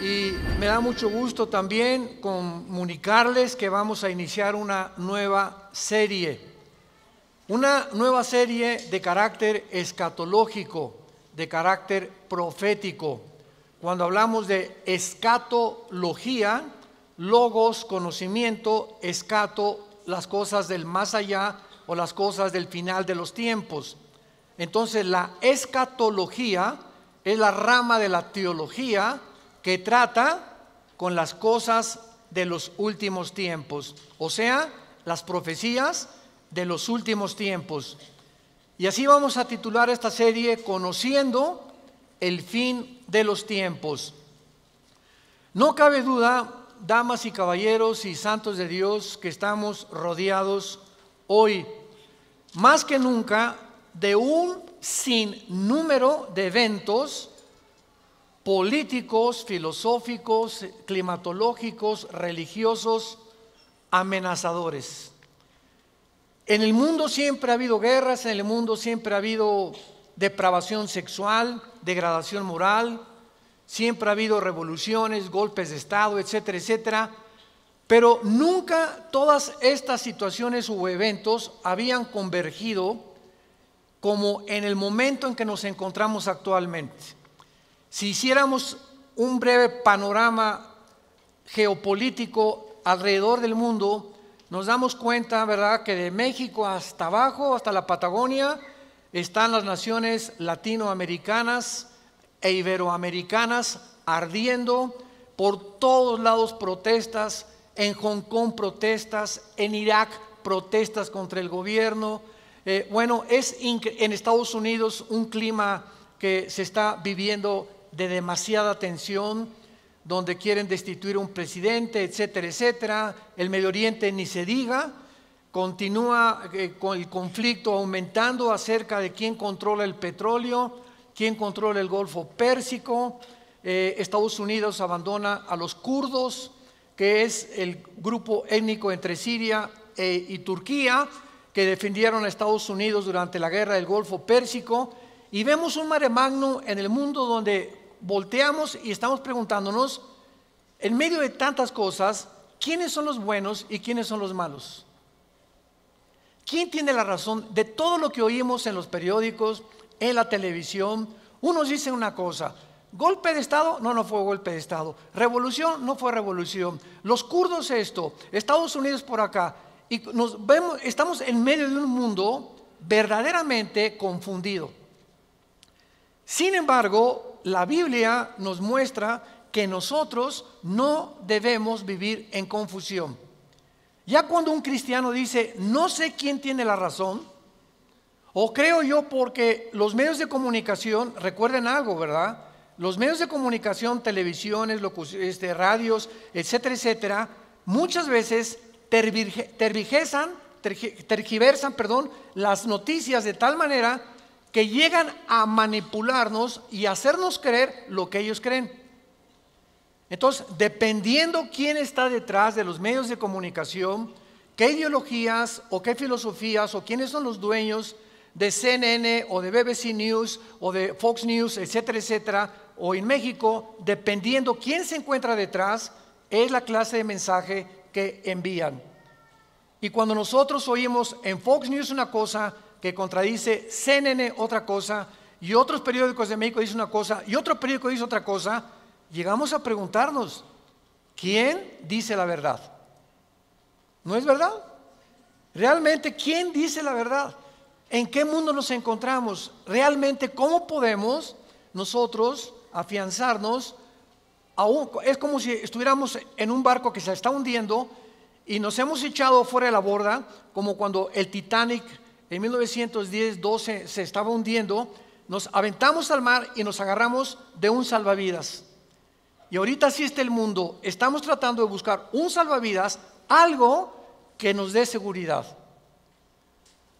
y me da mucho gusto también comunicarles que vamos a iniciar una nueva serie, una nueva serie de carácter escatológico, de carácter profético. Cuando hablamos de escatología, logos, conocimiento, escato, las cosas del más allá o las cosas del final de los tiempos. Entonces la escatología es la rama de la teología, que trata con las cosas de los últimos tiempos, o sea, las profecías de los últimos tiempos. Y así vamos a titular esta serie Conociendo el fin de los tiempos. No cabe duda, damas y caballeros y santos de Dios, que estamos rodeados hoy, más que nunca, de un sinnúmero de eventos políticos, filosóficos, climatológicos, religiosos, amenazadores. En el mundo siempre ha habido guerras, en el mundo siempre ha habido depravación sexual, degradación moral, siempre ha habido revoluciones, golpes de Estado, etcétera, etcétera. Pero nunca todas estas situaciones u eventos habían convergido como en el momento en que nos encontramos actualmente. Si hiciéramos un breve panorama geopolítico alrededor del mundo, nos damos cuenta, ¿verdad?, que de México hasta abajo, hasta la Patagonia, están las naciones latinoamericanas e iberoamericanas ardiendo, por todos lados protestas, en Hong Kong protestas, en Irak protestas contra el gobierno. Eh, bueno, es en Estados Unidos un clima que se está viviendo de demasiada tensión, donde quieren destituir a un presidente, etcétera, etcétera. El Medio Oriente ni se diga. Continúa eh, con el conflicto aumentando acerca de quién controla el petróleo, quién controla el Golfo Pérsico. Eh, Estados Unidos abandona a los kurdos, que es el grupo étnico entre Siria eh, y Turquía, que defendieron a Estados Unidos durante la guerra del Golfo Pérsico. Y vemos un mare magno en el mundo donde volteamos y estamos preguntándonos, en medio de tantas cosas, ¿quiénes son los buenos y quiénes son los malos? ¿Quién tiene la razón de todo lo que oímos en los periódicos, en la televisión? Unos dicen una cosa, golpe de Estado, no, no fue golpe de Estado, revolución, no fue revolución, los kurdos esto, Estados Unidos por acá, y nos vemos, estamos en medio de un mundo verdaderamente confundido. Sin embargo, la Biblia nos muestra que nosotros no debemos vivir en confusión. Ya cuando un cristiano dice, no sé quién tiene la razón, o creo yo porque los medios de comunicación, recuerden algo, ¿verdad? Los medios de comunicación, televisiones, este, radios, etcétera, etcétera, muchas veces tergiversan, tergiversan perdón, las noticias de tal manera que llegan a manipularnos y hacernos creer lo que ellos creen. Entonces, dependiendo quién está detrás de los medios de comunicación, qué ideologías o qué filosofías o quiénes son los dueños de CNN o de BBC News o de Fox News, etcétera, etcétera, o en México, dependiendo quién se encuentra detrás, es la clase de mensaje que envían. Y cuando nosotros oímos en Fox News una cosa, que contradice CNN otra cosa, y otros periódicos de México dicen una cosa, y otro periódico dice otra cosa, llegamos a preguntarnos, ¿quién dice la verdad? ¿No es verdad? Realmente, ¿quién dice la verdad? ¿En qué mundo nos encontramos? Realmente, ¿cómo podemos nosotros afianzarnos? es como si estuviéramos en un barco que se está hundiendo y nos hemos echado fuera de la borda, como cuando el Titanic en 1910-12 se estaba hundiendo, nos aventamos al mar y nos agarramos de un salvavidas. Y ahorita así está el mundo. Estamos tratando de buscar un salvavidas, algo que nos dé seguridad.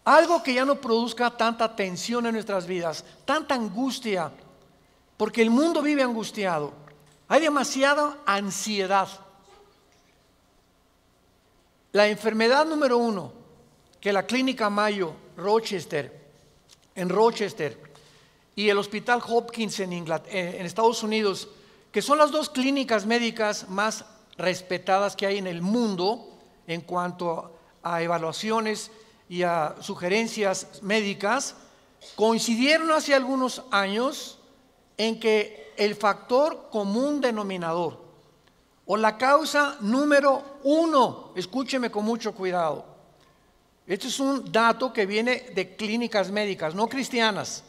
Algo que ya no produzca tanta tensión en nuestras vidas, tanta angustia, porque el mundo vive angustiado. Hay demasiada ansiedad. La enfermedad número uno que la Clínica Mayo Rochester, en Rochester, y el Hospital Hopkins en, eh, en Estados Unidos, que son las dos clínicas médicas más respetadas que hay en el mundo en cuanto a evaluaciones y a sugerencias médicas, coincidieron hace algunos años en que el factor común denominador o la causa número uno, escúcheme con mucho cuidado, este es un dato que viene de clínicas médicas, no cristianas.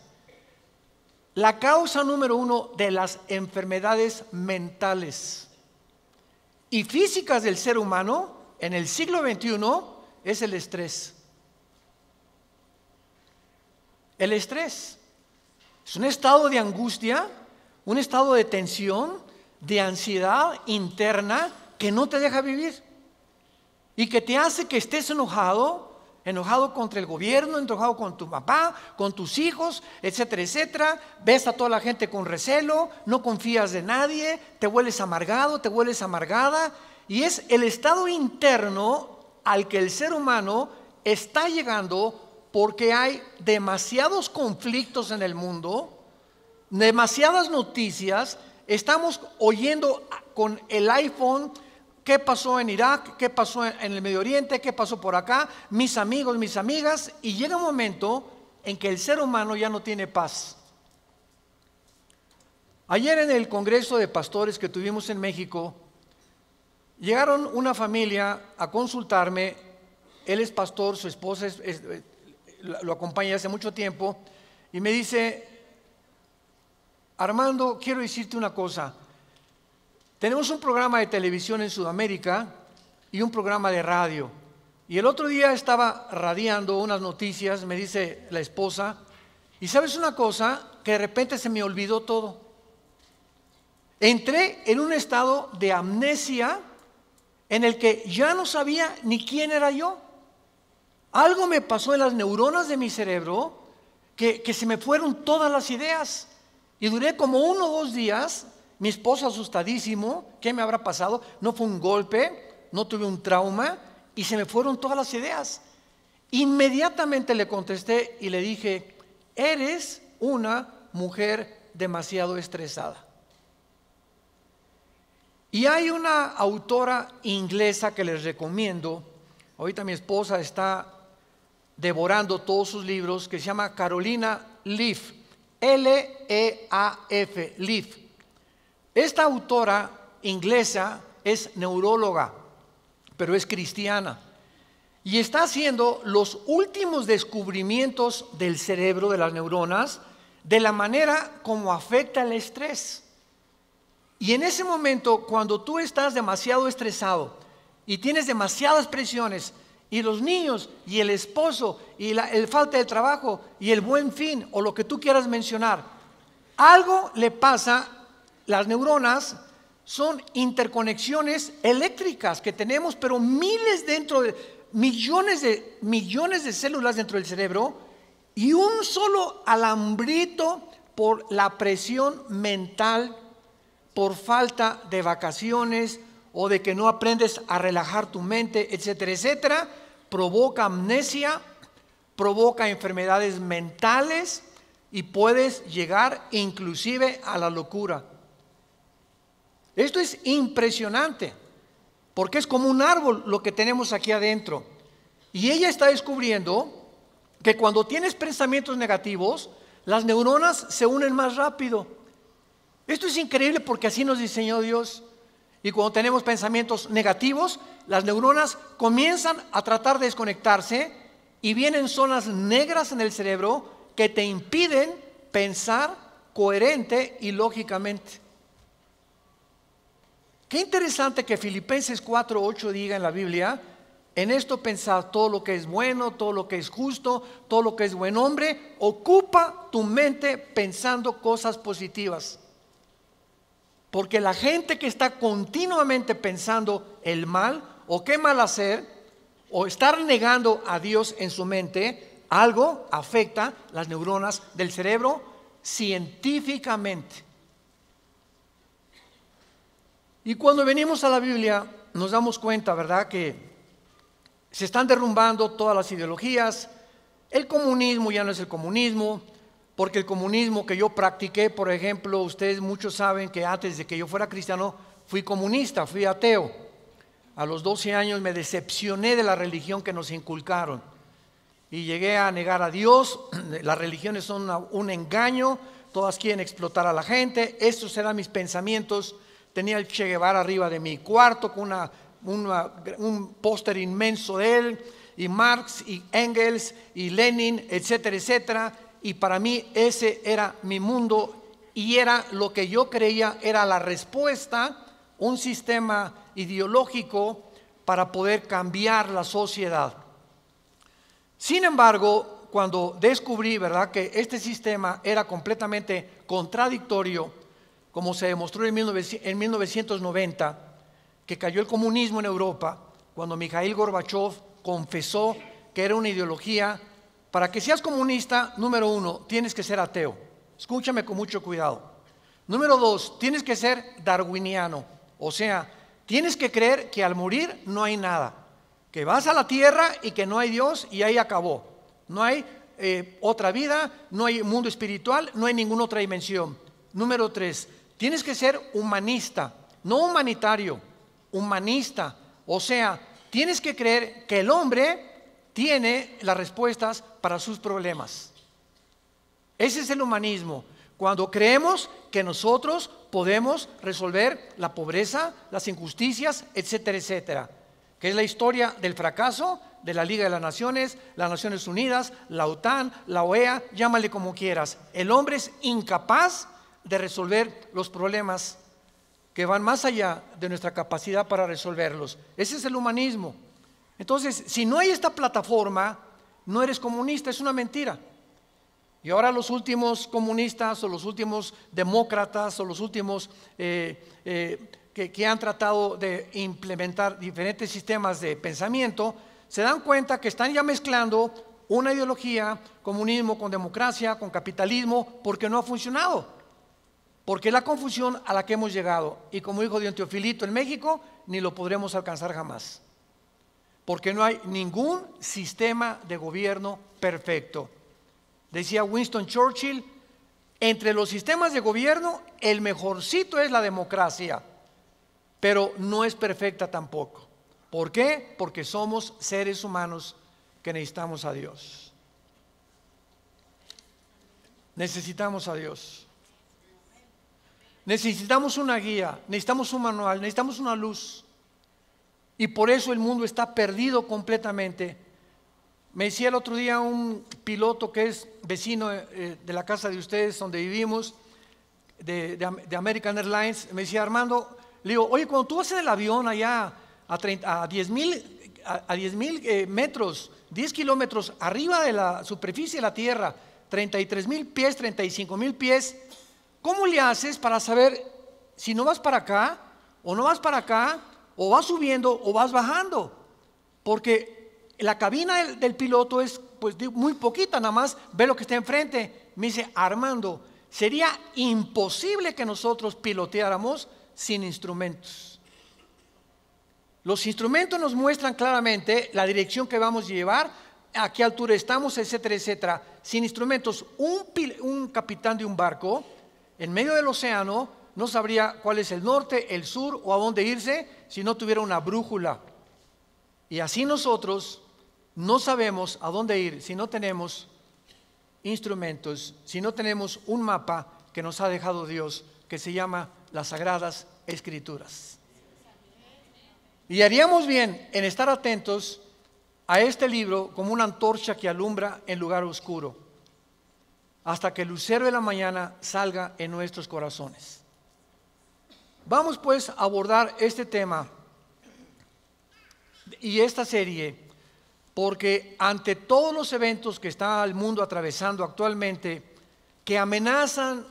La causa número uno de las enfermedades mentales y físicas del ser humano en el siglo XXI es el estrés. El estrés es un estado de angustia, un estado de tensión, de ansiedad interna que no te deja vivir y que te hace que estés enojado, enojado contra el gobierno, enojado con tu papá, con tus hijos, etcétera, etcétera. Ves a toda la gente con recelo, no confías de nadie, te vuelves amargado, te vuelves amargada. Y es el estado interno al que el ser humano está llegando porque hay demasiados conflictos en el mundo, demasiadas noticias, estamos oyendo con el iPhone ¿Qué pasó en Irak? ¿Qué pasó en el Medio Oriente? ¿Qué pasó por acá? Mis amigos, mis amigas. Y llega un momento en que el ser humano ya no tiene paz. Ayer en el Congreso de Pastores que tuvimos en México, llegaron una familia a consultarme. Él es pastor, su esposa eh, lo acompaña hace mucho tiempo. Y me dice, Armando, quiero decirte una cosa. Tenemos un programa de televisión en Sudamérica y un programa de radio. Y el otro día estaba radiando unas noticias, me dice la esposa, y sabes una cosa, que de repente se me olvidó todo. Entré en un estado de amnesia en el que ya no sabía ni quién era yo. Algo me pasó en las neuronas de mi cerebro que, se me fueron todas las ideas. Y duré como uno o dos días mi esposo asustadísimo, ¿qué me habrá pasado? No fue un golpe, no tuve un trauma y se me fueron todas las ideas. Inmediatamente le contesté y le dije, eres una mujer demasiado estresada. Y hay una autora inglesa que les recomiendo, ahorita mi esposa está devorando todos sus libros, que se llama Carolina Leaf, e L-E-A-F, Leaf. Esta autora inglesa es neuróloga, pero es cristiana. Y está haciendo los últimos descubrimientos del cerebro, de las neuronas, de la manera como afecta el estrés. Y en ese momento, cuando tú estás demasiado estresado y tienes demasiadas presiones, y los niños, y el esposo, y la el falta de trabajo, y el buen fin, o lo que tú quieras mencionar, algo le pasa las neuronas son interconexiones eléctricas que tenemos, pero miles dentro de millones de millones de células dentro del cerebro y un solo alambrito por la presión mental por falta de vacaciones o de que no aprendes a relajar tu mente, etcétera, etcétera, provoca amnesia, provoca enfermedades mentales y puedes llegar inclusive a la locura. Esto es impresionante, porque es como un árbol lo que tenemos aquí adentro. Y ella está descubriendo que cuando tienes pensamientos negativos, las neuronas se unen más rápido. Esto es increíble porque así nos diseñó Dios. Y cuando tenemos pensamientos negativos, las neuronas comienzan a tratar de desconectarse y vienen zonas negras en el cerebro que te impiden pensar coherente y lógicamente. Qué interesante que Filipenses 4:8 diga en la Biblia, en esto pensar todo lo que es bueno, todo lo que es justo, todo lo que es buen hombre, ocupa tu mente pensando cosas positivas. Porque la gente que está continuamente pensando el mal o qué mal hacer o estar negando a Dios en su mente, algo afecta las neuronas del cerebro científicamente. Y cuando venimos a la Biblia, nos damos cuenta, ¿verdad?, que se están derrumbando todas las ideologías. El comunismo ya no es el comunismo, porque el comunismo que yo practiqué, por ejemplo, ustedes muchos saben que antes de que yo fuera cristiano, fui comunista, fui ateo. A los 12 años me decepcioné de la religión que nos inculcaron y llegué a negar a Dios. Las religiones son un engaño, todas quieren explotar a la gente. Estos eran mis pensamientos tenía el Che Guevara arriba de mi cuarto con una, un póster inmenso de él, y Marx, y Engels, y Lenin, etcétera, etcétera. Y para mí ese era mi mundo y era lo que yo creía era la respuesta, un sistema ideológico para poder cambiar la sociedad. Sin embargo, cuando descubrí, ¿verdad?, que este sistema era completamente contradictorio como se demostró en 1990, que cayó el comunismo en Europa, cuando Mikhail Gorbachev confesó que era una ideología, para que seas comunista, número uno, tienes que ser ateo. Escúchame con mucho cuidado. Número dos, tienes que ser darwiniano. O sea, tienes que creer que al morir no hay nada, que vas a la tierra y que no hay Dios y ahí acabó. No hay eh, otra vida, no hay mundo espiritual, no hay ninguna otra dimensión. Número tres, Tienes que ser humanista, no humanitario, humanista. O sea, tienes que creer que el hombre tiene las respuestas para sus problemas. Ese es el humanismo. Cuando creemos que nosotros podemos resolver la pobreza, las injusticias, etcétera, etcétera. Que es la historia del fracaso de la Liga de las Naciones, las Naciones Unidas, la OTAN, la OEA, llámale como quieras. El hombre es incapaz de resolver los problemas que van más allá de nuestra capacidad para resolverlos. Ese es el humanismo. Entonces, si no hay esta plataforma, no eres comunista, es una mentira. Y ahora los últimos comunistas o los últimos demócratas o los últimos eh, eh, que, han tratado de implementar diferentes sistemas de pensamiento, se dan cuenta que están ya mezclando una ideología, comunismo con democracia, con capitalismo, porque no ha funcionado. Porque la confusión a la que hemos llegado. Y como dijo teofilito en México, ni lo podremos alcanzar jamás. Porque no hay ningún sistema de gobierno perfecto. Decía Winston Churchill, entre los sistemas de gobierno, el mejorcito es la democracia, pero no es perfecta tampoco. ¿Por qué? Porque somos seres humanos que necesitamos a Dios. Necesitamos a Dios. Necesitamos una guía, necesitamos un manual, necesitamos una luz. Y por eso el mundo está perdido completamente. Me decía el otro día un piloto que es vecino eh, eh, de la casa de ustedes donde vivimos, de, American Airlines, me decía Armando, le digo, oye, cuando tú vas el avión allá a, 10 mil, a, eh, metros, 10 kilómetros arriba de la superficie de la Tierra, 33 mil pies, 35 mil pies, ¿Cómo le haces para saber si no vas para acá o no vas para acá o vas subiendo o vas bajando? Porque la cabina del, piloto es pues muy poquita, nada más ve lo que está enfrente. Me dice, Armando, sería imposible que nosotros piloteáramos sin instrumentos. Los instrumentos nos muestran claramente la dirección que vamos a llevar, a qué altura estamos, etcétera, etcétera. Sin instrumentos, un, un capitán de un barco en medio del océano, no sabría cuál es el norte, el sur o a dónde irse si no tuviera una brújula. Y así nosotros no sabemos a dónde ir si no tenemos instrumentos, si no tenemos un mapa que nos ha dejado Dios, que se llama las Sagradas Escrituras. Y haríamos bien en estar atentos a este libro como una antorcha que alumbra en lugar oscuro hasta que el lucero de la mañana salga en nuestros corazones. Vamos pues a abordar este tema y esta serie porque ante todos los eventos que está el mundo atravesando actualmente, que amenazan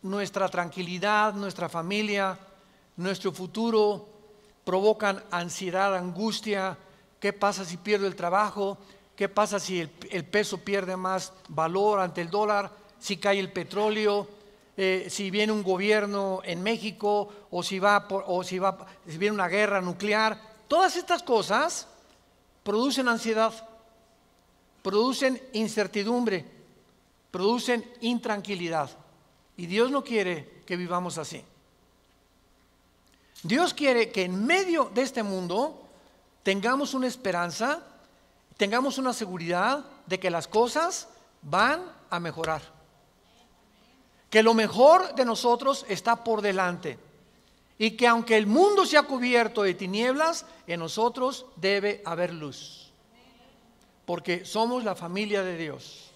nuestra tranquilidad, nuestra familia, nuestro futuro, provocan ansiedad, angustia, ¿qué pasa si pierdo el trabajo? ¿Qué pasa si el, peso pierde más valor ante el dólar? Si cae el petróleo, eh, si viene un gobierno en México o si va por, o si va si viene una guerra nuclear, todas estas cosas producen ansiedad, producen incertidumbre, producen intranquilidad. Y Dios no quiere que vivamos así. Dios quiere que en medio de este mundo tengamos una esperanza tengamos una seguridad de que las cosas van a mejorar. Que lo mejor de nosotros está por delante. Y que aunque el mundo sea cubierto de tinieblas, en nosotros debe haber luz. Porque somos la familia de Dios.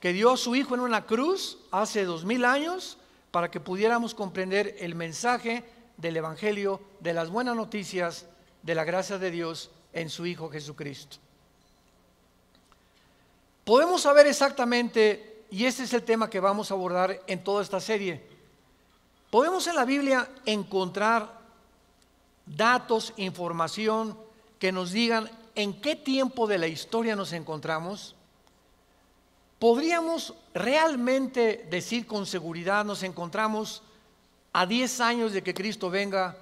Que dio a su Hijo en una cruz hace dos mil años para que pudiéramos comprender el mensaje del Evangelio, de las buenas noticias, de la gracia de Dios en su Hijo Jesucristo podemos saber exactamente, y este es el tema que vamos a abordar en toda esta serie, podemos en la Biblia encontrar datos, información que nos digan en qué tiempo de la historia nos encontramos. ¿Podríamos realmente decir con seguridad nos encontramos a 10 años de que Cristo venga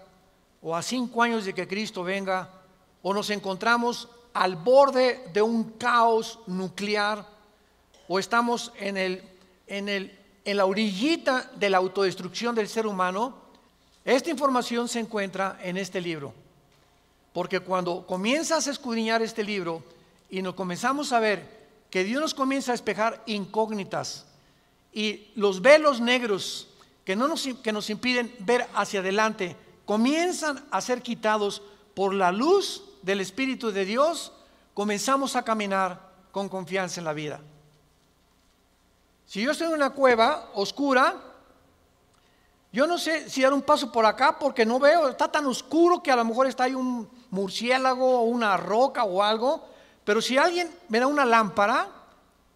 o a 5 años de que Cristo venga o nos encontramos al borde de un caos nuclear o estamos en, el, el, en la orillita de la autodestrucción del ser humano, esta información se encuentra en este libro. Porque cuando comienzas a escudriñar este libro y nos comenzamos a ver que Dios nos comienza a despejar incógnitas y los velos negros que, no nos, que nos impiden ver hacia adelante comienzan a ser quitados por la luz del Espíritu de Dios, comenzamos a caminar con confianza en la vida. Si yo estoy en una cueva oscura, yo no sé si dar un paso por acá porque no veo, está tan oscuro que a lo mejor está ahí un murciélago o una roca o algo, pero si alguien me da una lámpara,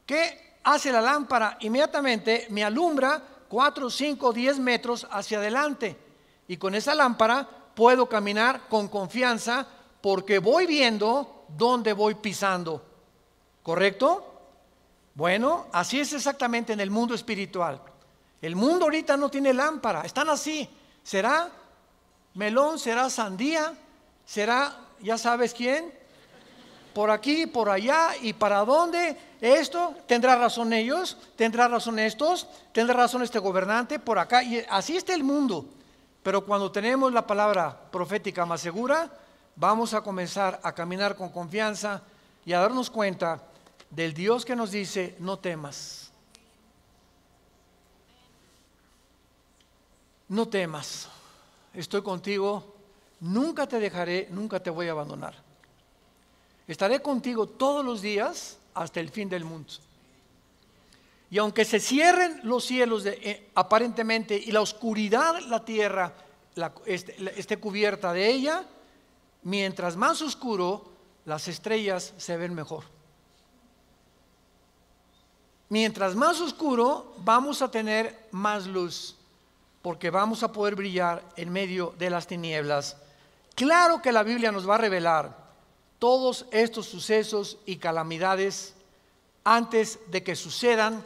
¿qué hace la lámpara? Inmediatamente me alumbra 4, 5, 10 metros hacia adelante y con esa lámpara puedo caminar con confianza porque voy viendo dónde voy pisando. ¿Correcto? Bueno, así es exactamente en el mundo espiritual. El mundo ahorita no tiene lámpara, están así. ¿Será melón? ¿Será sandía? ¿Será, ya sabes quién? Por aquí, por allá y para dónde. Esto, tendrá razón ellos, tendrá razón estos, tendrá razón este gobernante, por acá. Y así está el mundo. Pero cuando tenemos la palabra profética más segura, vamos a comenzar a caminar con confianza y a darnos cuenta del Dios que nos dice, no temas. No temas, estoy contigo, nunca te dejaré, nunca te voy a abandonar. Estaré contigo todos los días hasta el fin del mundo. Y aunque se cierren los cielos de, eh, aparentemente y la oscuridad la tierra este, esté cubierta de ella, mientras más oscuro, las estrellas se ven mejor. Mientras más oscuro, vamos a tener más luz, porque vamos a poder brillar en medio de las tinieblas. Claro que la Biblia nos va a revelar todos estos sucesos y calamidades antes de que sucedan,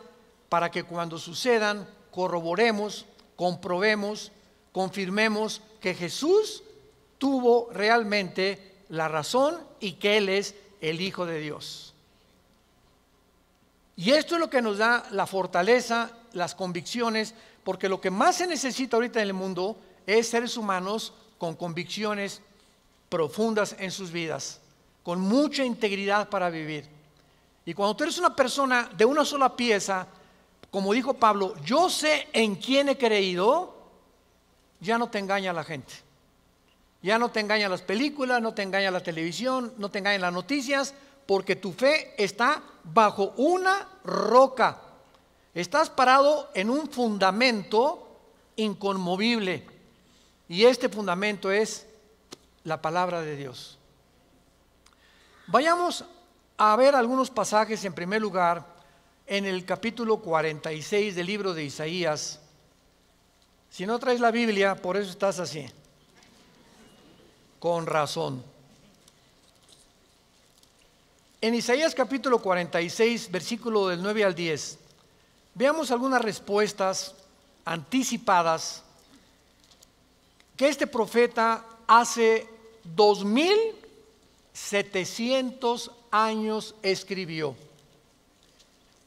para que cuando sucedan corroboremos, comprobemos, confirmemos que Jesús tuvo realmente la razón y que Él es el Hijo de Dios. Y esto es lo que nos da la fortaleza, las convicciones, porque lo que más se necesita ahorita en el mundo es seres humanos con convicciones profundas en sus vidas, con mucha integridad para vivir. Y cuando tú eres una persona de una sola pieza, como dijo Pablo, yo sé en quién he creído, ya no te engaña la gente. Ya no te engañan las películas, no te engaña la televisión, no te engañan las noticias, porque tu fe está bajo una roca. Estás parado en un fundamento inconmovible. Y este fundamento es la palabra de Dios. Vayamos a ver algunos pasajes en primer lugar en el capítulo 46 del libro de Isaías. Si no traes la Biblia, por eso estás así con razón. En Isaías capítulo 46, versículo del 9 al 10, veamos algunas respuestas anticipadas que este profeta hace 2700 años escribió.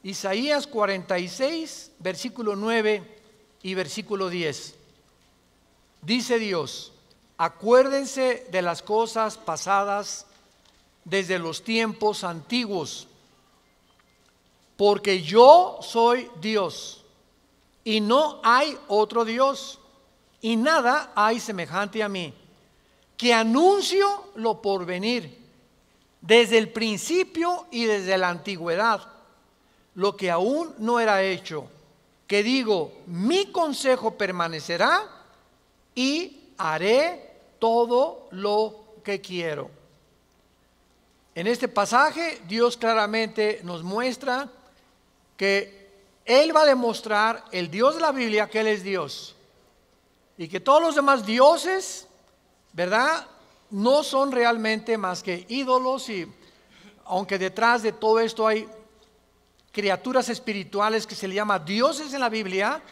Isaías 46, versículo 9 y versículo 10. Dice Dios, acuérdense de las cosas pasadas desde los tiempos antiguos, porque yo soy Dios y no hay otro Dios y nada hay semejante a mí, que anuncio lo por venir desde el principio y desde la antigüedad, lo que aún no era hecho, que digo, mi consejo permanecerá y haré todo lo que quiero. En este pasaje Dios claramente nos muestra que Él va a demostrar, el Dios de la Biblia, que Él es Dios. Y que todos los demás dioses, ¿verdad? No son realmente más que ídolos y aunque detrás de todo esto hay criaturas espirituales que se le llama dioses en la Biblia,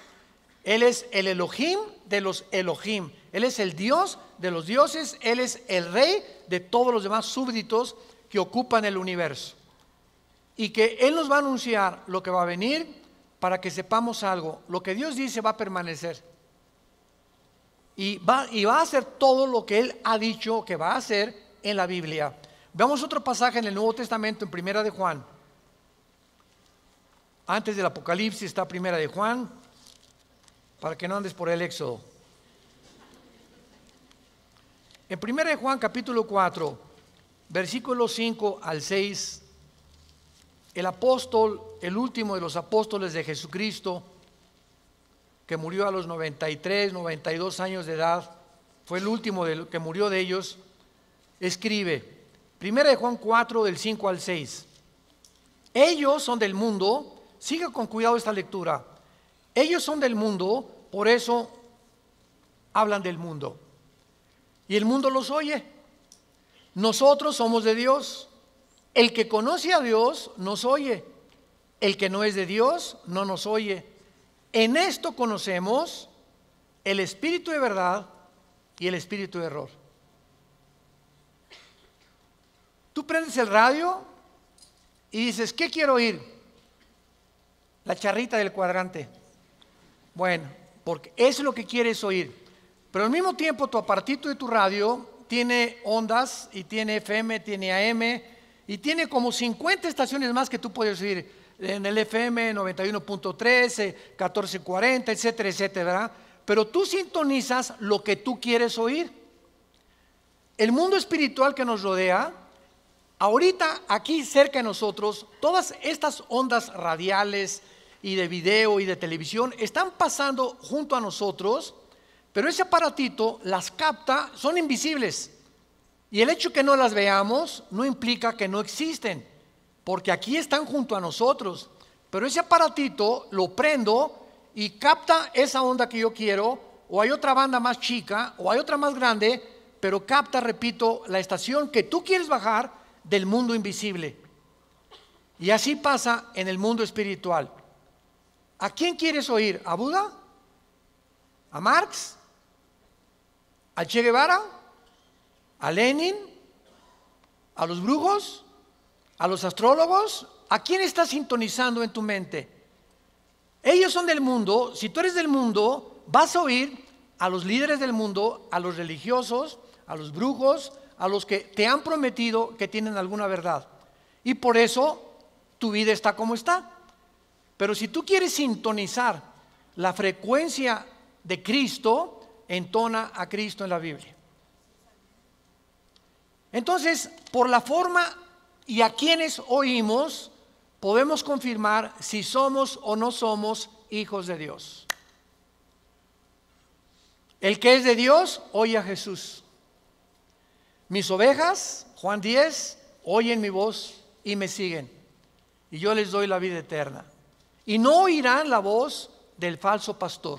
él es el Elohim de los Elohim. Él es el Dios de los dioses. Él es el rey de todos los demás súbditos que ocupan el universo. Y que Él nos va a anunciar lo que va a venir para que sepamos algo. Lo que Dios dice va a permanecer. Y va, a hacer todo lo que Él ha dicho que va a hacer en la Biblia. Veamos otro pasaje en el Nuevo Testamento, en Primera de Juan. Antes del Apocalipsis está Primera de Juan para que no andes por el éxodo. En 1 Juan capítulo 4, versículos 5 al 6, el apóstol, el último de los apóstoles de Jesucristo, que murió a los 93, 92 años de edad, fue el último que murió de ellos, escribe, 1 Juan 4 del 5 al 6, ellos son del mundo, siga con cuidado esta lectura, ellos son del mundo, por eso hablan del mundo. Y el mundo los oye. Nosotros somos de Dios. El que conoce a Dios nos oye. El que no es de Dios no nos oye. En esto conocemos el espíritu de verdad y el espíritu de error. Tú prendes el radio y dices, ¿qué quiero oír? La charrita del cuadrante. Bueno, porque es lo que quieres oír. Pero al mismo tiempo tu apartito de tu radio tiene ondas y tiene FM, tiene AM y tiene como 50 estaciones más que tú puedes oír en el FM 91.13, 1440, etcétera, etcétera, Pero tú sintonizas lo que tú quieres oír. El mundo espiritual que nos rodea, ahorita aquí cerca de nosotros, todas estas ondas radiales, y de video y de televisión están pasando junto a nosotros, pero ese aparatito las capta, son invisibles. Y el hecho que no las veamos no implica que no existen, porque aquí están junto a nosotros. Pero ese aparatito lo prendo y capta esa onda que yo quiero, o hay otra banda más chica, o hay otra más grande, pero capta, repito, la estación que tú quieres bajar del mundo invisible. Y así pasa en el mundo espiritual. ¿A quién quieres oír? ¿A Buda? ¿A Marx? ¿A Che Guevara? ¿A Lenin? ¿A los brujos? ¿A los astrólogos? ¿A quién estás sintonizando en tu mente? Ellos son del mundo. Si tú eres del mundo, vas a oír a los líderes del mundo, a los religiosos, a los brujos, a los que te han prometido que tienen alguna verdad. Y por eso tu vida está como está. Pero si tú quieres sintonizar la frecuencia de Cristo, entona a Cristo en la Biblia. Entonces, por la forma y a quienes oímos, podemos confirmar si somos o no somos hijos de Dios. El que es de Dios, oye a Jesús. Mis ovejas, Juan 10, oyen mi voz y me siguen. Y yo les doy la vida eterna y no oirán la voz del falso pastor.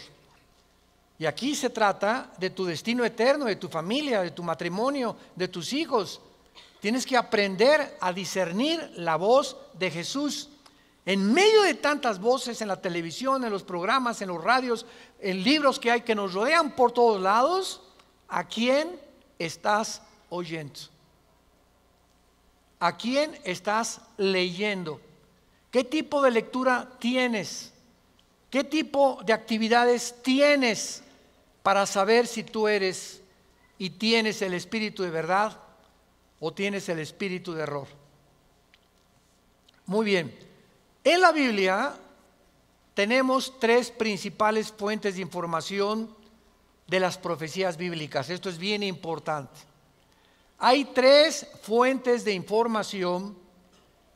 Y aquí se trata de tu destino eterno, de tu familia, de tu matrimonio, de tus hijos. Tienes que aprender a discernir la voz de Jesús. En medio de tantas voces en la televisión, en los programas, en los radios, en libros que hay que nos rodean por todos lados, ¿a quién estás oyendo? ¿A quién estás leyendo? ¿Qué tipo de lectura tienes? ¿Qué tipo de actividades tienes para saber si tú eres y tienes el espíritu de verdad o tienes el espíritu de error? Muy bien. En la Biblia tenemos tres principales fuentes de información de las profecías bíblicas. Esto es bien importante. Hay tres fuentes de información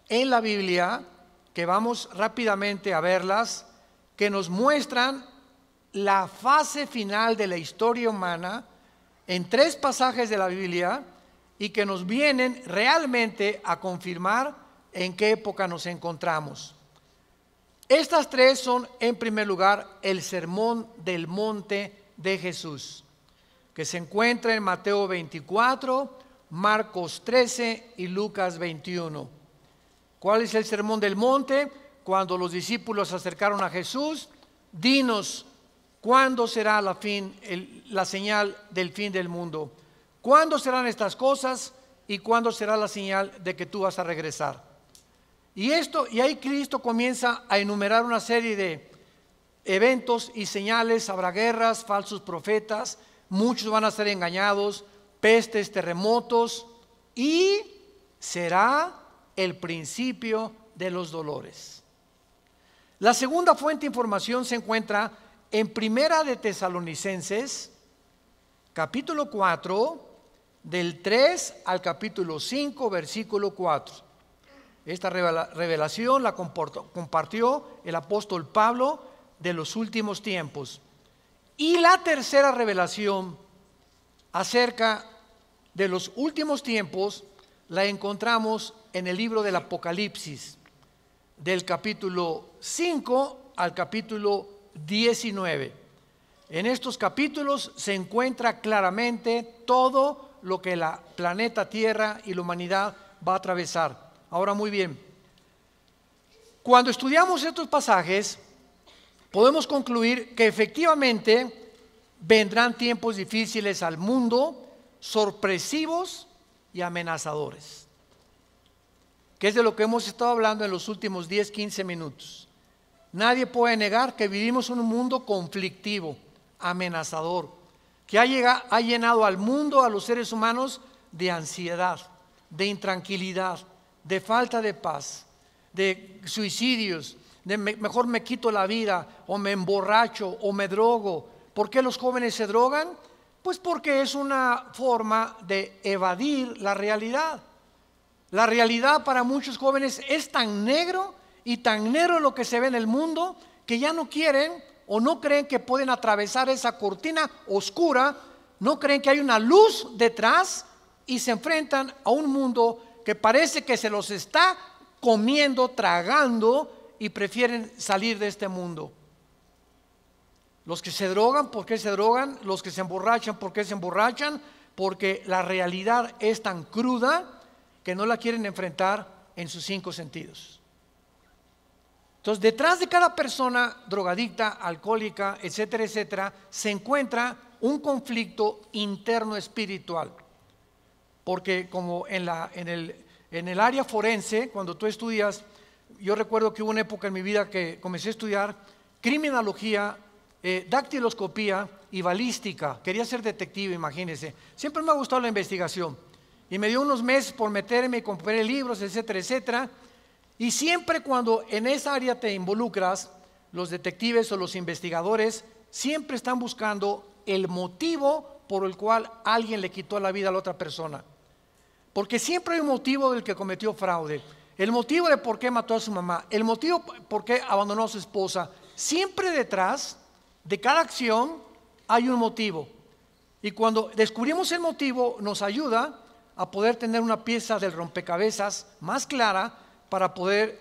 en la Biblia que vamos rápidamente a verlas, que nos muestran la fase final de la historia humana en tres pasajes de la Biblia y que nos vienen realmente a confirmar en qué época nos encontramos. Estas tres son, en primer lugar, el sermón del monte de Jesús, que se encuentra en Mateo 24, Marcos 13 y Lucas 21. ¿Cuál es el sermón del monte? Cuando los discípulos se acercaron a Jesús, dinos, ¿cuándo será la, fin, la señal del fin del mundo? ¿Cuándo serán estas cosas y cuándo será la señal de que tú vas a regresar? Y esto, y ahí Cristo comienza a enumerar una serie de eventos y señales, habrá guerras, falsos profetas, muchos van a ser engañados, pestes, terremotos, y será el principio de los dolores. La segunda fuente de información se encuentra en Primera de Tesalonicenses, capítulo 4, del 3 al capítulo 5, versículo 4. Esta revelación la compartió el apóstol Pablo de los últimos tiempos. Y la tercera revelación acerca de los últimos tiempos la encontramos en el libro del Apocalipsis, del capítulo 5 al capítulo 19. En estos capítulos se encuentra claramente todo lo que la planeta Tierra y la humanidad va a atravesar. Ahora muy bien, cuando estudiamos estos pasajes, podemos concluir que efectivamente vendrán tiempos difíciles al mundo, sorpresivos y amenazadores que es de lo que hemos estado hablando en los últimos 10, 15 minutos. Nadie puede negar que vivimos en un mundo conflictivo, amenazador, que ha, ha llenado al mundo, a los seres humanos, de ansiedad, de intranquilidad, de falta de paz, de suicidios, de mejor me quito la vida o me emborracho o me drogo. ¿Por qué los jóvenes se drogan? Pues porque es una forma de evadir la realidad. La realidad para muchos jóvenes es tan negro y tan negro lo que se ve en el mundo que ya no quieren o no creen que pueden atravesar esa cortina oscura, no creen que hay una luz detrás y se enfrentan a un mundo que parece que se los está comiendo, tragando y prefieren salir de este mundo. Los que se drogan, ¿por qué se drogan? Los que se emborrachan, ¿por qué se emborrachan? Porque la realidad es tan cruda que no la quieren enfrentar en sus cinco sentidos. Entonces, detrás de cada persona drogadicta, alcohólica, etcétera, etcétera, se encuentra un conflicto interno espiritual. Porque como en, el, área forense, cuando tú estudias, yo recuerdo que hubo una época en mi vida que comencé a estudiar criminología, eh, dactiloscopía y balística. Quería ser detective, imagínense. Siempre me ha gustado la investigación y me dio unos meses por meterme y comprar libros, etcétera, etcétera. Y siempre cuando en esa área te involucras, los detectives o los investigadores siempre están buscando el motivo por el cual alguien le quitó la vida a la otra persona. Porque siempre hay un motivo del que cometió fraude, el motivo de por qué mató a su mamá, el motivo por qué abandonó a su esposa. Siempre detrás de cada acción hay un motivo. Y cuando descubrimos el motivo nos ayuda a poder tener una pieza del rompecabezas más clara para poder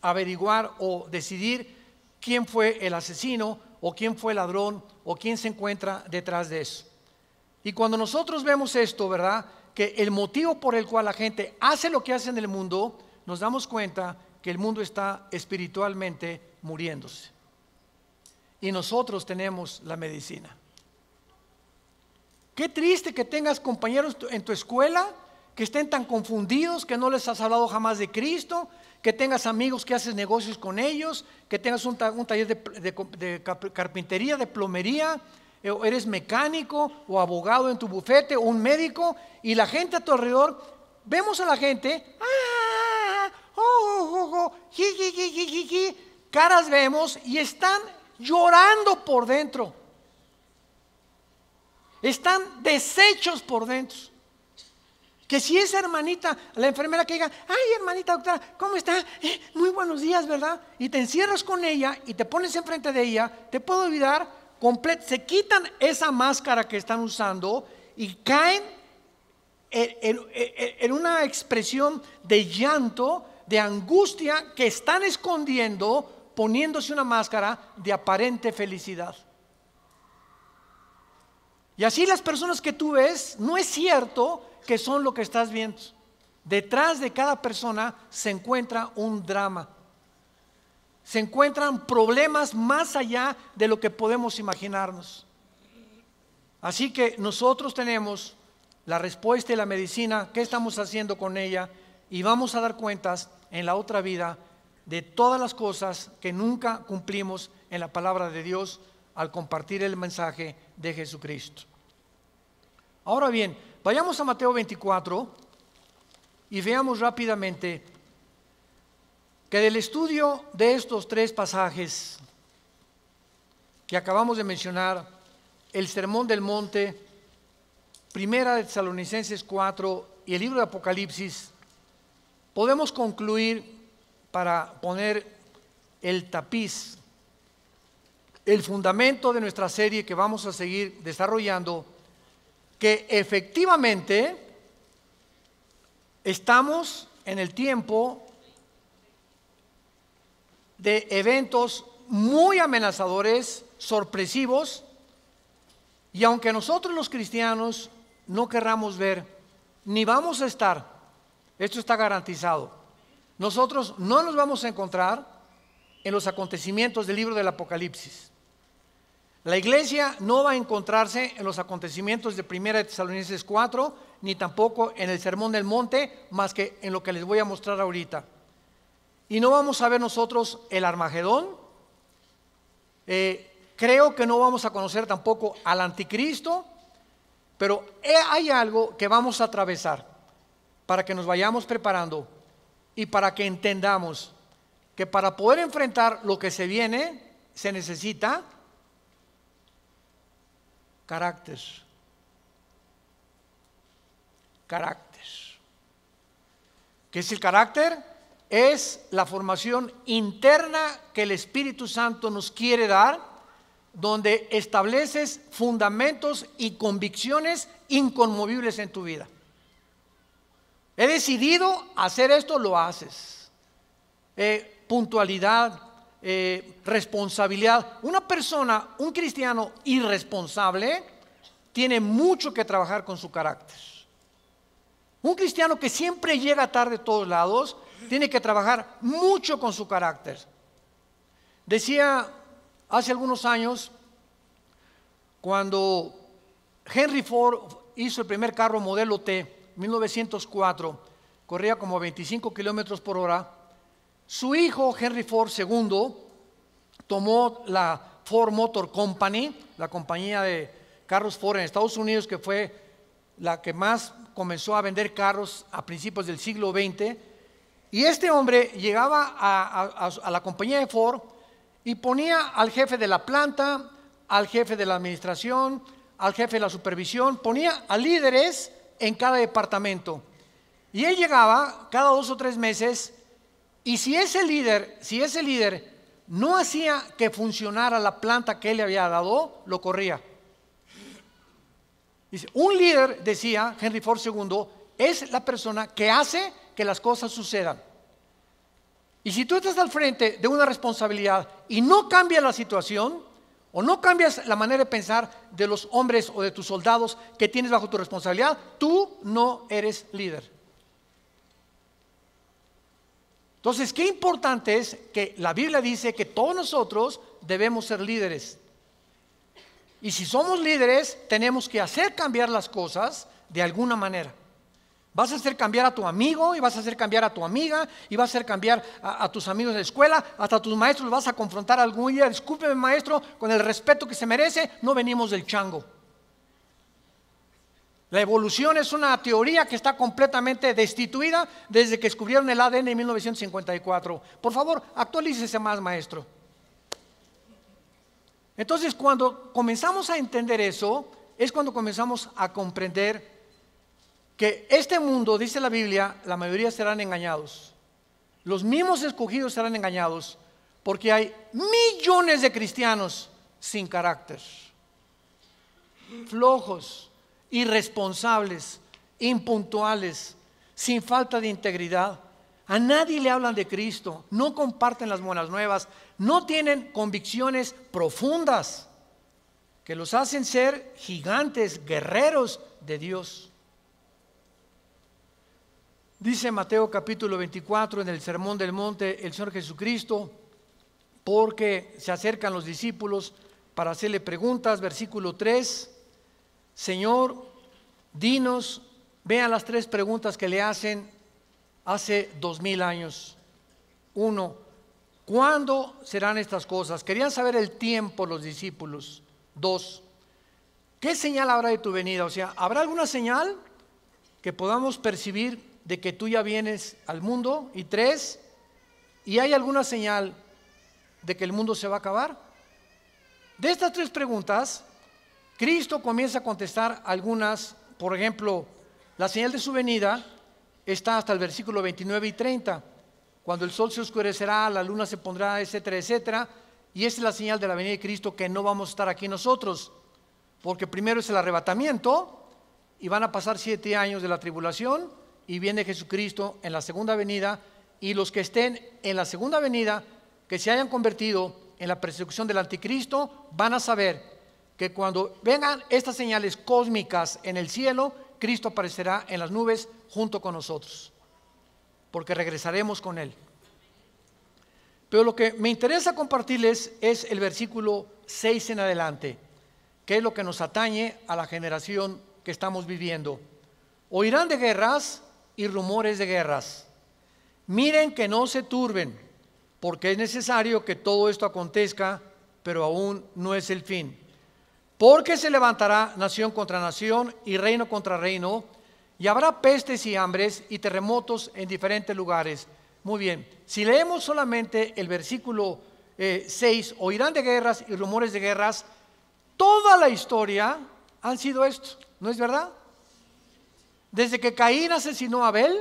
averiguar o decidir quién fue el asesino o quién fue el ladrón o quién se encuentra detrás de eso. Y cuando nosotros vemos esto, ¿verdad? Que el motivo por el cual la gente hace lo que hace en el mundo, nos damos cuenta que el mundo está espiritualmente muriéndose. Y nosotros tenemos la medicina. Qué triste que tengas compañeros en tu escuela que estén tan confundidos, que no les has hablado jamás de Cristo, que tengas amigos que haces negocios con ellos, que tengas un, taller de, carpintería, de plomería, eh, eres mecánico o abogado en tu bufete o un médico, y la gente a tu alrededor, vemos a la gente, ah, oh, caras vemos y están llorando por dentro. Están deshechos por dentro. Que si esa hermanita, la enfermera que diga, ay hermanita doctora, ¿cómo está? Eh, muy buenos días, ¿verdad? Y te encierras con ella y te pones enfrente de ella, te puedo olvidar, se quitan esa máscara que están usando y caen en una expresión de llanto, de angustia que están escondiendo poniéndose una máscara de aparente felicidad. Y así las personas que tú ves, no es cierto que son lo que estás viendo. Detrás de cada persona se encuentra un drama. Se encuentran problemas más allá de lo que podemos imaginarnos. Así que nosotros tenemos la respuesta y la medicina, qué estamos haciendo con ella y vamos a dar cuentas en la otra vida de todas las cosas que nunca cumplimos en la palabra de Dios al compartir el mensaje de Jesucristo. Ahora bien, vayamos a Mateo 24 y veamos rápidamente que del estudio de estos tres pasajes que acabamos de mencionar, el Sermón del Monte, Primera de Tesalonicenses 4 y el libro de Apocalipsis, podemos concluir para poner el tapiz el fundamento de nuestra serie que vamos a seguir desarrollando, que efectivamente estamos en el tiempo de eventos muy amenazadores, sorpresivos, y aunque nosotros los cristianos no querramos ver, ni vamos a estar, esto está garantizado, nosotros no nos vamos a encontrar en los acontecimientos del libro del Apocalipsis. La iglesia no va a encontrarse en los acontecimientos de 1 Tesalonicenses 4, ni tampoco en el Sermón del Monte, más que en lo que les voy a mostrar ahorita. Y no vamos a ver nosotros el Armagedón. Eh, creo que no vamos a conocer tampoco al anticristo, pero hay algo que vamos a atravesar para que nos vayamos preparando y para que entendamos que para poder enfrentar lo que se viene se necesita Carácter, Carácter. ¿Qué es el carácter? Es la formación interna que el Espíritu Santo nos quiere dar, donde estableces fundamentos y convicciones inconmovibles en tu vida. He decidido hacer esto, lo haces. Eh, puntualidad, eh, responsabilidad. Una persona, un cristiano irresponsable, tiene mucho que trabajar con su carácter. Un cristiano que siempre llega tarde a todos lados, tiene que trabajar mucho con su carácter. Decía hace algunos años, cuando Henry Ford hizo el primer carro modelo T, 1904, corría como 25 kilómetros por hora, su hijo, Henry Ford II, tomó la Ford Motor Company, la compañía de carros Ford en Estados Unidos, que fue la que más comenzó a vender carros a principios del siglo XX. Y este hombre llegaba a, la compañía de Ford y ponía al jefe de la planta, al jefe de la administración, al jefe de la supervisión, ponía a líderes en cada departamento. Y él llegaba cada dos o tres meses y si ese líder, si ese líder no hacía que funcionara la planta que él le había dado, lo corría. un líder, decía Henry Ford II, es la persona que hace que las cosas sucedan. Y si tú estás al frente de una responsabilidad y no cambias la situación, o no cambias la manera de pensar de los hombres o de tus soldados que tienes bajo tu responsabilidad, tú no eres líder. Entonces, qué importante es que la Biblia dice que todos nosotros debemos ser líderes. Y si somos líderes, tenemos que hacer cambiar las cosas de alguna manera. Vas a hacer cambiar a tu amigo y vas a hacer cambiar a tu amiga y vas a hacer cambiar a, tus amigos de la escuela, hasta a tus maestros vas a confrontar algún día. Discúlpeme maestro, con el respeto que se merece, no venimos del chango. La evolución es una teoría que está completamente destituida desde que descubrieron el ADN en 1954. Por favor, actualícese más, maestro. Entonces, cuando comenzamos a entender eso, es cuando comenzamos a comprender que este mundo, dice la Biblia, la mayoría serán engañados. Los mismos escogidos serán engañados porque hay millones de cristianos sin carácter, flojos, irresponsables, impuntuales, sin falta de integridad. A nadie le hablan de Cristo, no comparten las buenas nuevas, no tienen convicciones profundas que los hacen ser gigantes, guerreros de Dios. Dice Mateo capítulo 24 en el Sermón del Monte el Señor Jesucristo, porque se acercan los discípulos para hacerle preguntas, versículo 3, Señor, dinos, vean las tres preguntas que le hacen hace dos mil años. Uno, ¿cuándo serán estas cosas? Querían saber el tiempo los discípulos. Dos, ¿qué señal habrá de tu venida? O sea, ¿habrá alguna señal que podamos percibir de que tú ya vienes al mundo? Y tres, ¿y hay alguna señal de que el mundo se va a acabar? De estas tres preguntas, Cristo comienza a contestar algunas, por ejemplo, la señal de su venida está hasta el versículo 29 y 30, cuando el sol se oscurecerá, la luna se pondrá, etcétera, etcétera, y esa es la señal de la venida de Cristo que no vamos a estar aquí nosotros, porque primero es el arrebatamiento y van a pasar siete años de la tribulación y viene Jesucristo en la segunda venida y los que estén en la segunda venida, que se hayan convertido en la persecución del anticristo, van a saber que cuando vengan estas señales cósmicas en el cielo, Cristo aparecerá en las nubes junto con nosotros, porque regresaremos con Él. Pero lo que me interesa compartirles es el versículo 6 en adelante, que es lo que nos atañe a la generación que estamos viviendo. Oirán de guerras y rumores de guerras. Miren que no se turben, porque es necesario que todo esto acontezca, pero aún no es el fin. Porque se levantará nación contra nación y reino contra reino, y habrá pestes y hambres y terremotos en diferentes lugares. Muy bien, si leemos solamente el versículo 6, eh, oirán de guerras y rumores de guerras, toda la historia han sido esto, ¿no es verdad? Desde que Caín asesinó a Abel,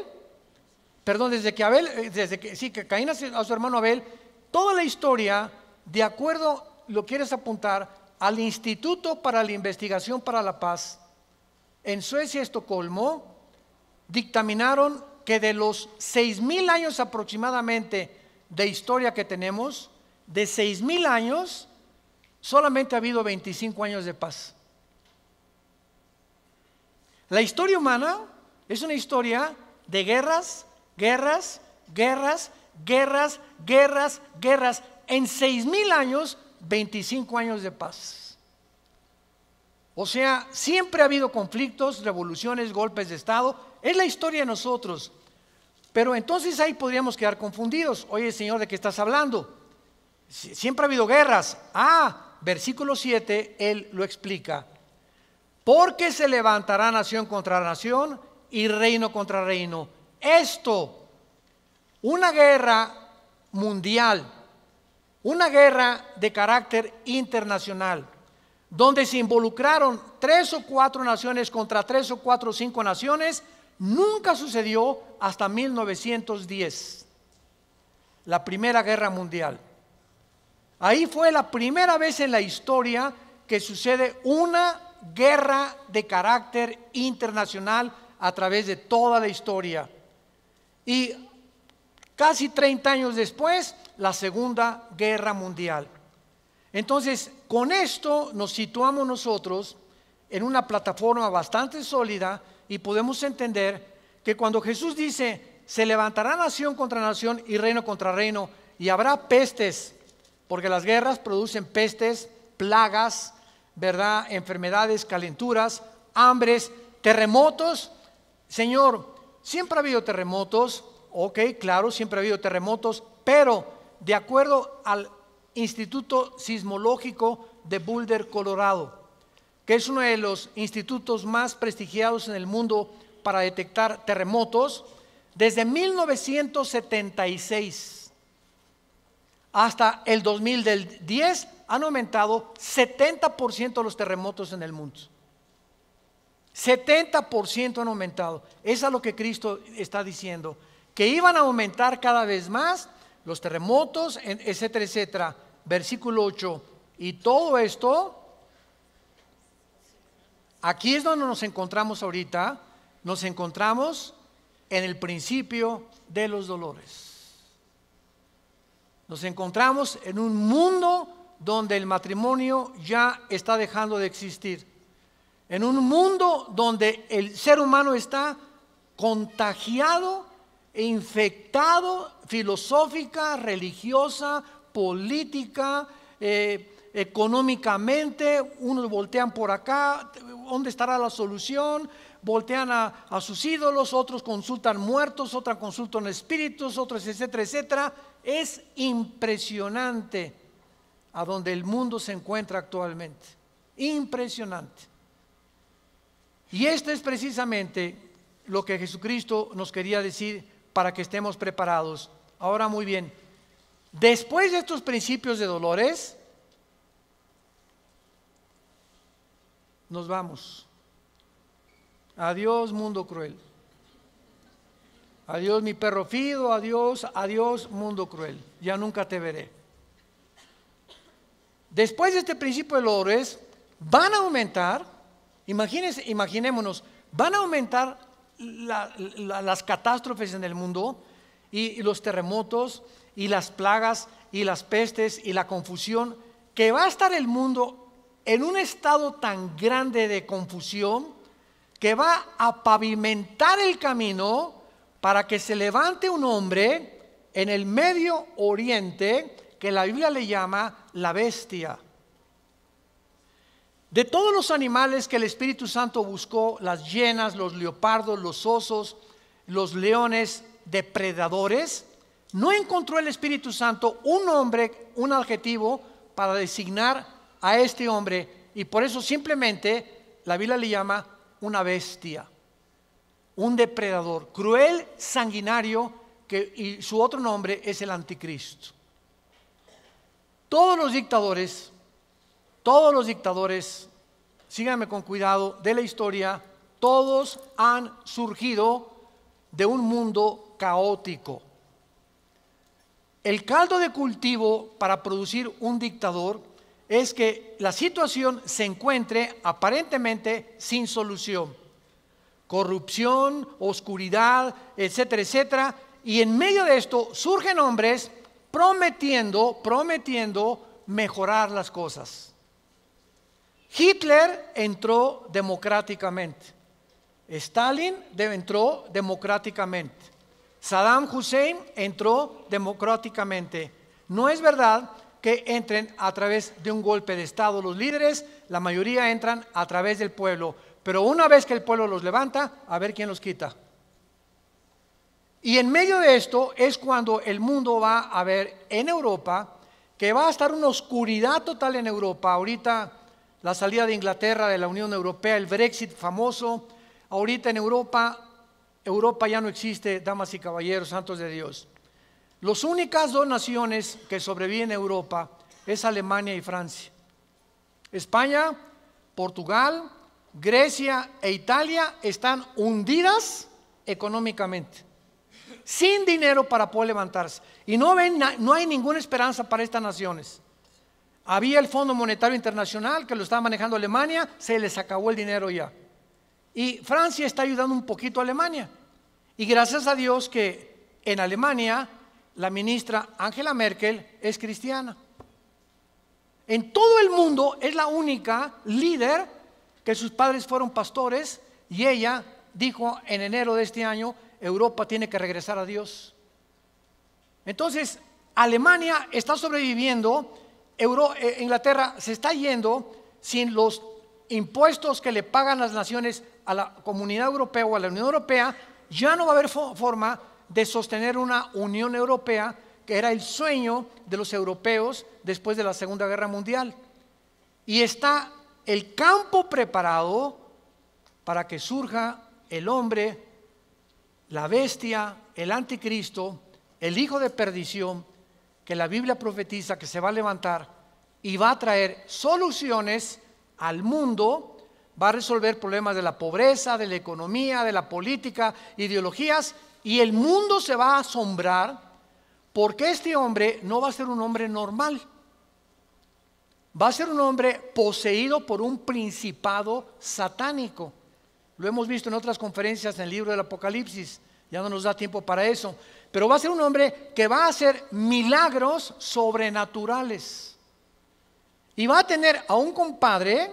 perdón, desde que Abel, eh, desde que, sí, que Caín asesinó a su hermano Abel, toda la historia, de acuerdo, lo quieres apuntar, al Instituto para la Investigación para la Paz en Suecia, Estocolmo, dictaminaron que de los 6.000 años aproximadamente de historia que tenemos, de 6.000 años, solamente ha habido 25 años de paz. La historia humana es una historia de guerras, guerras, guerras, guerras, guerras, guerras. En 6.000 años 25 años de paz. O sea, siempre ha habido conflictos, revoluciones, golpes de Estado. Es la historia de nosotros. Pero entonces ahí podríamos quedar confundidos. Oye, Señor, ¿de qué estás hablando? Siempre ha habido guerras. Ah, versículo 7, Él lo explica. Porque se levantará nación contra nación y reino contra reino. Esto, una guerra mundial una guerra de carácter internacional, donde se involucraron tres o cuatro naciones contra tres o cuatro o cinco naciones, nunca sucedió hasta 1910, la Primera Guerra Mundial. Ahí fue la primera vez en la historia que sucede una guerra de carácter internacional a través de toda la historia. Y Casi 30 años después, la Segunda Guerra Mundial. Entonces, con esto nos situamos nosotros en una plataforma bastante sólida y podemos entender que cuando Jesús dice, se levantará nación contra nación y reino contra reino, y habrá pestes, porque las guerras producen pestes, plagas, ¿verdad? Enfermedades, calenturas, hambres, terremotos. Señor, siempre ha habido terremotos, Ok, claro, siempre ha habido terremotos, pero de acuerdo al Instituto Sismológico de Boulder, Colorado, que es uno de los institutos más prestigiados en el mundo para detectar terremotos, desde 1976 hasta el 2010 han aumentado 70% los terremotos en el mundo. 70% han aumentado. Eso es lo que Cristo está diciendo que iban a aumentar cada vez más, los terremotos, etcétera, etcétera. Versículo 8. Y todo esto, aquí es donde nos encontramos ahorita, nos encontramos en el principio de los dolores. Nos encontramos en un mundo donde el matrimonio ya está dejando de existir. En un mundo donde el ser humano está contagiado infectado filosófica, religiosa, política, eh, económicamente, unos voltean por acá, ¿dónde estará la solución? Voltean a, sus ídolos, otros consultan muertos, otros consultan espíritus, otros, etcétera, etcétera. Es impresionante a donde el mundo se encuentra actualmente. Impresionante. Y esto es precisamente lo que Jesucristo nos quería decir para que estemos preparados. Ahora muy bien, después de estos principios de dolores, nos vamos. Adiós mundo cruel. Adiós mi perro fido, adiós, adiós mundo cruel. Ya nunca te veré. Después de este principio de dolores, van a aumentar, imagínense, imaginémonos, van a aumentar las catástrofes en el mundo y los terremotos y las plagas y las pestes y la confusión, que va a estar el mundo en un estado tan grande de confusión que va a pavimentar el camino para que se levante un hombre en el Medio Oriente que la Biblia le llama la bestia. De todos los animales que el Espíritu Santo buscó, las llenas, los leopardos, los osos, los leones depredadores, no encontró el Espíritu Santo un nombre, un adjetivo para designar a este hombre y por eso simplemente la Biblia le llama una bestia, un depredador, cruel, sanguinario, y su otro nombre es el anticristo. Todos los dictadores todos los dictadores, síganme con cuidado, de la historia, todos han surgido de un mundo caótico. El caldo de cultivo para producir un dictador es que la situación se encuentre aparentemente sin solución. Corrupción, oscuridad, etcétera, etcétera. Y en medio de esto surgen hombres prometiendo, prometiendo mejorar las cosas. Hitler entró democráticamente. Stalin entró democráticamente. Saddam Hussein entró democráticamente. No es verdad que entren a través de un golpe de Estado los líderes, la mayoría entran a través del pueblo, pero una vez que el pueblo los levanta, a ver quién los quita. Y en medio de esto es cuando el mundo va a ver en Europa que va a estar una oscuridad total en Europa. Ahorita la salida de Inglaterra de la Unión Europea, el Brexit famoso. Ahorita en Europa, Europa ya no existe, damas y caballeros, santos de Dios. Las únicas dos naciones que sobreviven a Europa es Alemania y Francia. España, Portugal, Grecia e Italia están hundidas económicamente, sin dinero para poder levantarse. Y no hay ninguna esperanza para estas naciones. Había el Fondo Monetario Internacional que lo estaba manejando Alemania, se les acabó el dinero ya. Y Francia está ayudando un poquito a Alemania. Y gracias a Dios que en Alemania la ministra Angela Merkel es cristiana. En todo el mundo es la única líder que sus padres fueron pastores y ella dijo en enero de este año, Europa tiene que regresar a Dios. Entonces, Alemania está sobreviviendo eh, Inglaterra se está yendo sin los impuestos que le pagan las naciones a la comunidad europea o a la Unión Europea, ya no va a haber forma de sostener una Unión Europea que era el sueño de los europeos después de la Segunda Guerra Mundial. Y está el campo preparado para que surja el hombre, la bestia, el anticristo, el hijo de perdición que la Biblia profetiza que se va a levantar y va a traer soluciones al mundo, va a resolver problemas de la pobreza, de la economía, de la política, ideologías, y el mundo se va a asombrar porque este hombre no va a ser un hombre normal, va a ser un hombre poseído por un principado satánico. Lo hemos visto en otras conferencias en el libro del Apocalipsis, ya no nos da tiempo para eso, pero va a ser un hombre que va a hacer milagros sobrenaturales. Y va a tener a un compadre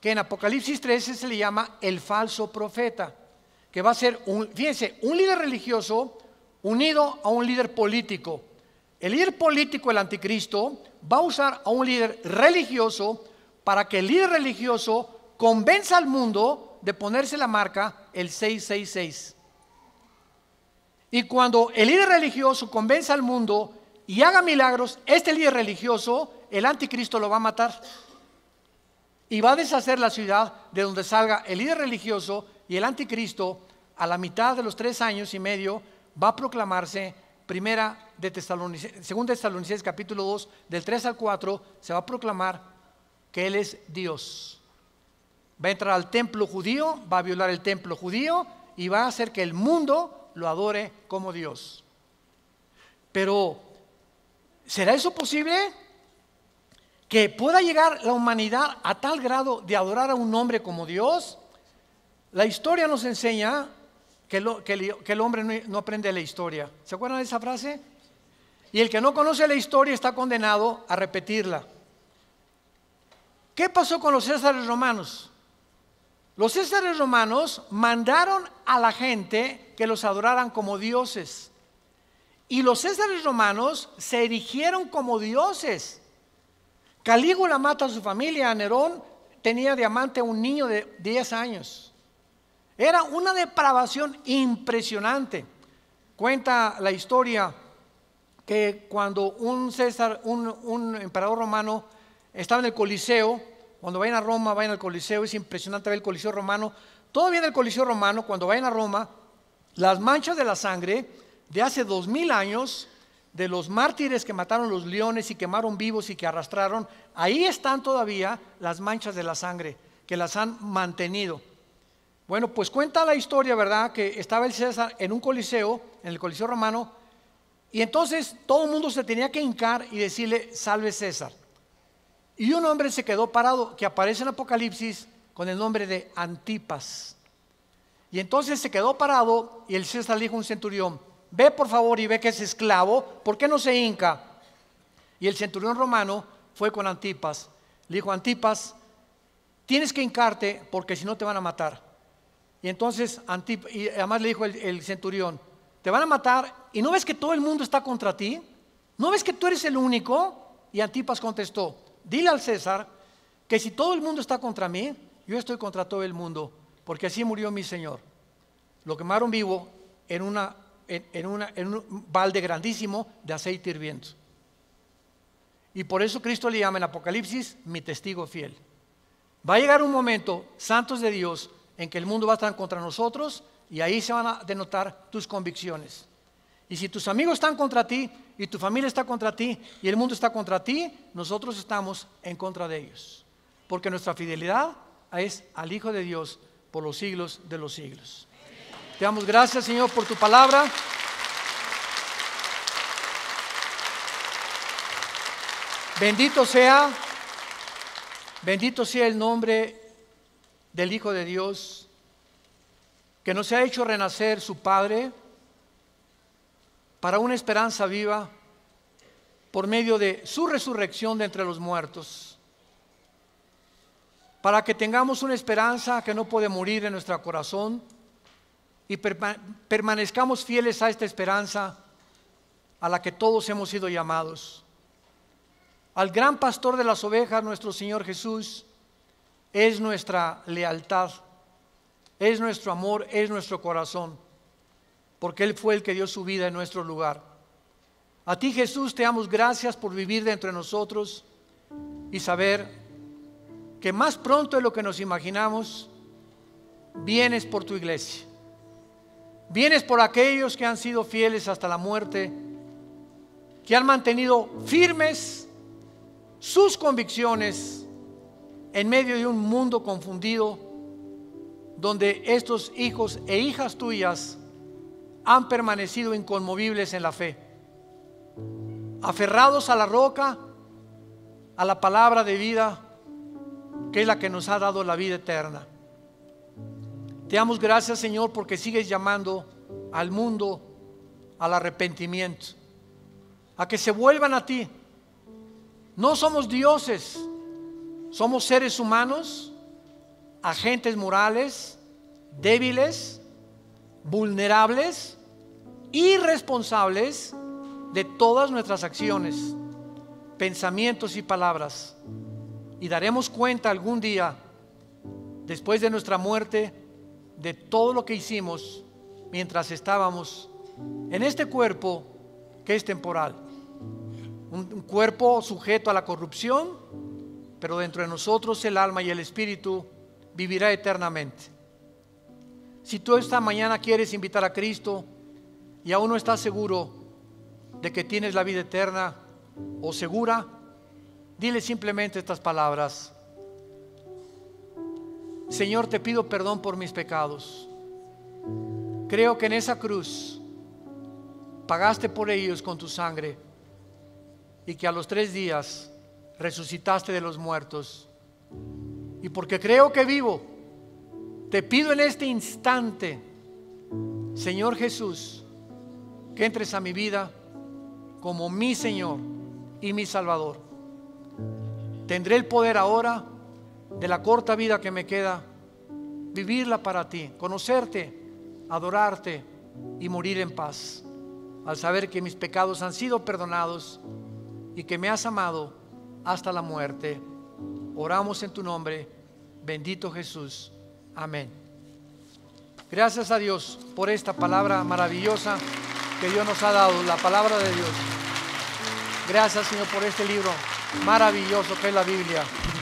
que en Apocalipsis 13 se le llama el falso profeta, que va a ser, un, fíjense, un líder religioso unido a un líder político. El líder político, el anticristo, va a usar a un líder religioso para que el líder religioso convenza al mundo de ponerse la marca el 666. Y cuando el líder religioso convence al mundo y haga milagros, este líder religioso, el anticristo, lo va a matar. Y va a deshacer la ciudad de donde salga el líder religioso y el anticristo a la mitad de los tres años y medio va a proclamarse primera de Tesalonicenses, segunda de Tesalonicenses capítulo 2, del 3 al 4, se va a proclamar que Él es Dios. Va a entrar al templo judío, va a violar el templo judío y va a hacer que el mundo lo adore como Dios. Pero, ¿será eso posible? Que pueda llegar la humanidad a tal grado de adorar a un hombre como Dios. La historia nos enseña que, el, hombre no, no aprende la historia. ¿Se acuerdan de esa frase? Y el que no conoce la historia está condenado a repetirla. ¿Qué pasó con los césares romanos? Los césares romanos mandaron a la gente que los adoraran como dioses. Y los césares romanos se erigieron como dioses. Calígula mata a su familia, Nerón tenía diamante a un niño de 10 años. Era una depravación impresionante. Cuenta la historia que cuando un César, un, un emperador romano estaba en el Coliseo, cuando vayan a Roma, vayan al Coliseo, es impresionante ver el Coliseo romano. Todavía en el Coliseo romano, cuando vayan a Roma, las manchas de la sangre de hace dos mil años, de los mártires que mataron los leones y quemaron vivos y que arrastraron, ahí están todavía las manchas de la sangre, que las han mantenido. Bueno, pues cuenta la historia, ¿verdad? Que estaba el César en un coliseo, en el coliseo romano, y entonces todo el mundo se tenía que hincar y decirle, salve César. Y un hombre se quedó parado, que aparece en Apocalipsis con el nombre de Antipas. Y entonces se quedó parado y el César dijo a un centurión, ve por favor y ve que es esclavo, ¿por qué no se hinca? Y el centurión romano fue con Antipas. Le dijo, Antipas, tienes que hincarte porque si no te van a matar. Y entonces, además le dijo el centurión, te van a matar y no ves que todo el mundo está contra ti, no ves que tú eres el único. Y Antipas contestó, dile al César que si todo el mundo está contra mí, yo estoy contra todo el mundo, porque así murió mi Señor. Lo quemaron vivo en, un balde grandísimo de aceite hirviendo. Y por eso Cristo le llama en Apocalipsis mi testigo fiel. Va a llegar un momento, santos de Dios, en que el mundo va a estar contra nosotros y ahí se van a denotar tus convicciones. Y si tus amigos están contra ti, y tu familia está contra ti, y el mundo está contra ti, nosotros estamos en contra de ellos. Porque nuestra fidelidad es al Hijo de Dios por los siglos de los siglos. Te damos gracias, Señor, por tu palabra. Bendito sea, bendito sea el nombre del Hijo de Dios, que nos ha hecho renacer su Padre para una esperanza viva por medio de su resurrección de entre los muertos, para que tengamos una esperanza que no puede morir en nuestro corazón y permanezcamos fieles a esta esperanza a la que todos hemos sido llamados. Al gran pastor de las ovejas, nuestro Señor Jesús, es nuestra lealtad, es nuestro amor, es nuestro corazón porque Él fue el que dio su vida en nuestro lugar. A ti Jesús te damos gracias por vivir de entre nosotros y saber que más pronto de lo que nos imaginamos, vienes por tu iglesia, vienes por aquellos que han sido fieles hasta la muerte, que han mantenido firmes sus convicciones en medio de un mundo confundido donde estos hijos e hijas tuyas han permanecido inconmovibles en la fe, aferrados a la roca, a la palabra de vida, que es la que nos ha dado la vida eterna. Te damos gracias, Señor, porque sigues llamando al mundo al arrepentimiento, a que se vuelvan a ti. No somos dioses, somos seres humanos, agentes morales, débiles, vulnerables, Irresponsables... de todas nuestras acciones, pensamientos y palabras. Y daremos cuenta algún día, después de nuestra muerte, de todo lo que hicimos mientras estábamos en este cuerpo que es temporal. un, cuerpo sujeto a la corrupción, pero dentro de nosotros el alma y el espíritu vivirá eternamente. Si tú esta mañana quieres invitar a Cristo y aún no estás seguro de que tienes la vida eterna o segura, dile simplemente estas palabras. Señor, te pido perdón por mis pecados. Creo que en esa cruz pagaste por ellos con tu sangre y que a los tres días resucitaste de los muertos. Y porque creo que vivo, te pido en este instante, Señor Jesús, que entres a mi vida como mi Señor y mi Salvador. Tendré el poder ahora de la corta vida que me queda, vivirla para ti, conocerte, adorarte y morir en paz, al saber que mis pecados han sido perdonados y que me has amado hasta la muerte. Oramos en tu nombre, bendito Jesús. Amén. Gracias a Dios por esta palabra maravillosa que Dios nos ha dado, la palabra de Dios. Gracias Señor por este libro maravilloso que es la Biblia.